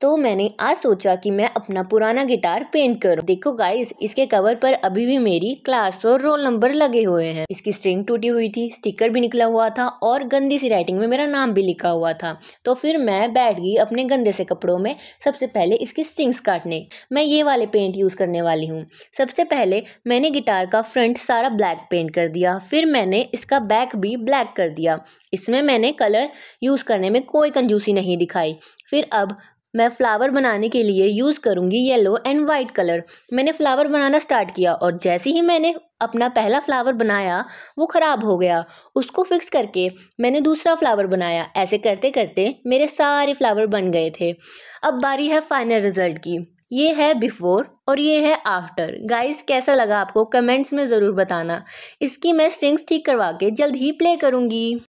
तो मैंने आज सोचा कि मैं अपना पुराना गिटार पेंट करूं। देखो गाइस इसके कवर पर अभी भी मेरी क्लास और रोल नंबर लगे हुए हैं इसकी स्ट्रिंग टूटी हुई थी स्टिकर भी निकला हुआ था और गंदी सी राइटिंग में मेरा नाम भी लिखा हुआ था तो फिर मैं बैठ गई अपने गंदे से कपड़ों में सबसे पहले इसकी स्ट्रिंग्स काटने मैं ये वाले पेंट यूज़ करने वाली हूँ सबसे पहले मैंने गिटार का फ्रंट सारा ब्लैक पेंट कर दिया फिर मैंने इसका बैक भी ब्लैक कर दिया इसमें मैंने कलर यूज़ करने में कोई कंजूसी नहीं दिखाई फिर अब मैं फ़्लावर बनाने के लिए यूज़ करूँगी येलो एंड वाइट कलर मैंने फ़्लावर बनाना स्टार्ट किया और जैसे ही मैंने अपना पहला फ़्लावर बनाया वो ख़राब हो गया उसको फिक्स करके मैंने दूसरा फ़्लावर बनाया ऐसे करते करते मेरे सारे फ़्लावर बन गए थे अब बारी है फाइनल रिज़ल्ट की ये है बिफ़ोर और ये है आफ्टर गाइस कैसा लगा आपको कमेंट्स में ज़रूर बताना इसकी मैं स्ट्रिंग्स ठीक करवा के जल्द ही प्ले करूँगी